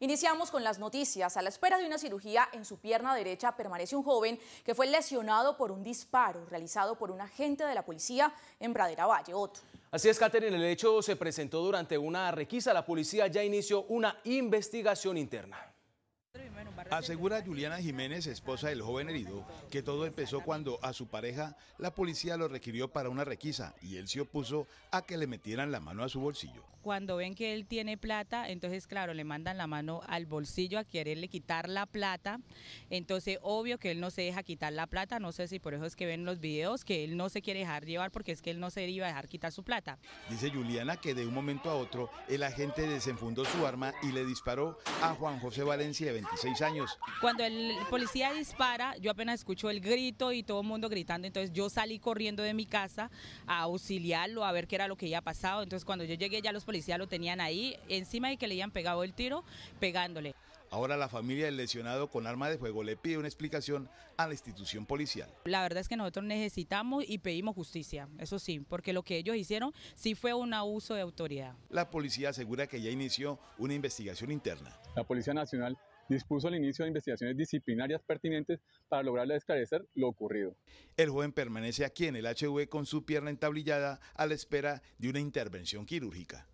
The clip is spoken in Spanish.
Iniciamos con las noticias. A la espera de una cirugía en su pierna derecha permanece un joven que fue lesionado por un disparo realizado por un agente de la policía en Pradera Valle. Otro. Así es, Katherine, el hecho se presentó durante una requisa. La policía ya inició una investigación interna. Asegura Juliana Jiménez, esposa del joven herido, que todo empezó cuando a su pareja la policía lo requirió para una requisa y él se opuso a que le metieran la mano a su bolsillo. Cuando ven que él tiene plata, entonces claro, le mandan la mano al bolsillo a quererle quitar la plata. Entonces obvio que él no se deja quitar la plata, no sé si por eso es que ven los videos que él no se quiere dejar llevar porque es que él no se iba a dejar quitar su plata. Dice Juliana que de un momento a otro el agente desenfundó su arma y le disparó a Juan José Valencia de 26 años. Cuando el policía dispara, yo apenas escucho el grito y todo el mundo gritando, entonces yo salí corriendo de mi casa a auxiliarlo, a ver qué era lo que había pasado, entonces cuando yo llegué ya los policías lo tenían ahí, encima y que le habían pegado el tiro, pegándole. Ahora la familia del lesionado con arma de fuego le pide una explicación a la institución policial. La verdad es que nosotros necesitamos y pedimos justicia, eso sí, porque lo que ellos hicieron sí fue un abuso de autoridad. La policía asegura que ya inició una investigación interna. La Policía Nacional dispuso el inicio de investigaciones disciplinarias pertinentes para lograr esclarecer lo ocurrido. El joven permanece aquí en el HV con su pierna entablillada a la espera de una intervención quirúrgica.